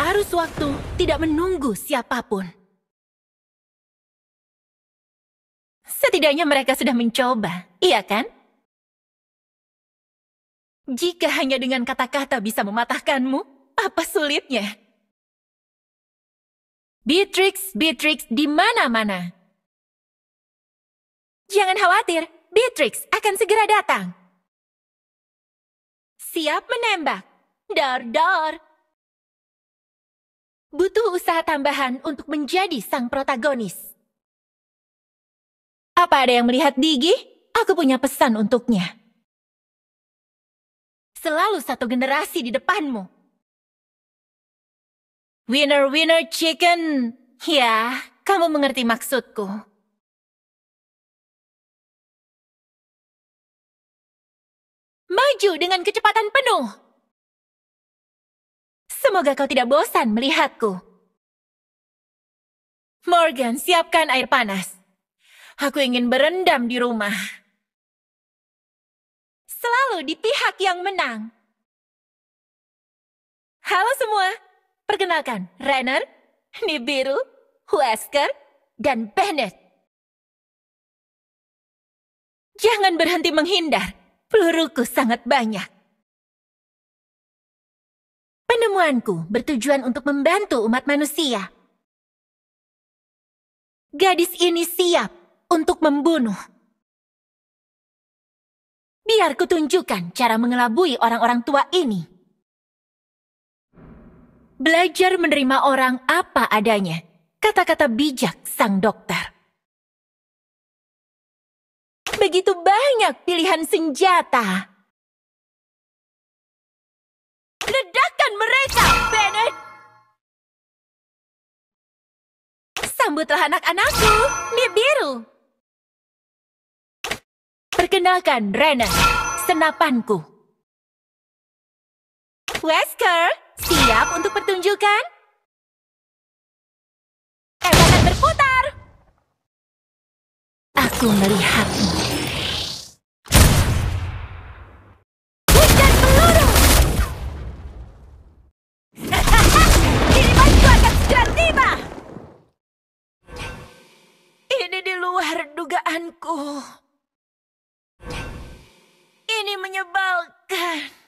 Arus waktu tidak menunggu siapapun. Setidaknya mereka sudah mencoba, iya kan? Jika hanya dengan kata-kata bisa mematahkanmu, apa sulitnya? Beatrix, Beatrix di mana-mana. Jangan khawatir, Beatrix akan segera datang. Siap menembak. Dor, dor butuh usaha tambahan untuk menjadi sang protagonis. Apa ada yang melihat Digi? Aku punya pesan untuknya. Selalu satu generasi di depanmu. Winner, winner, chicken. Ya, kamu mengerti maksudku. Maju dengan kecepatan penuh. Semoga kau tidak bosan melihatku. Morgan, siapkan air panas. Aku ingin berendam di rumah. Selalu di pihak yang menang. Halo semua. Perkenalkan, Renner, Nibiru, Wesker, dan Bennett. Jangan berhenti menghindar. Peluruku sangat banyak. Penemuanku bertujuan untuk membantu umat manusia. Gadis ini siap untuk membunuh. Biar kutunjukkan cara mengelabui orang-orang tua ini. Belajar menerima orang apa adanya. Kata-kata bijak sang dokter. Begitu banyak pilihan senjata. sambutlah anak-anakku, bib biru. Perkenalkan, Renan, senapanku. Wesker, siap untuk pertunjukan? Tembakan berputar! Aku melihatmu. melanggar dugaanku. Ini menyebalkan.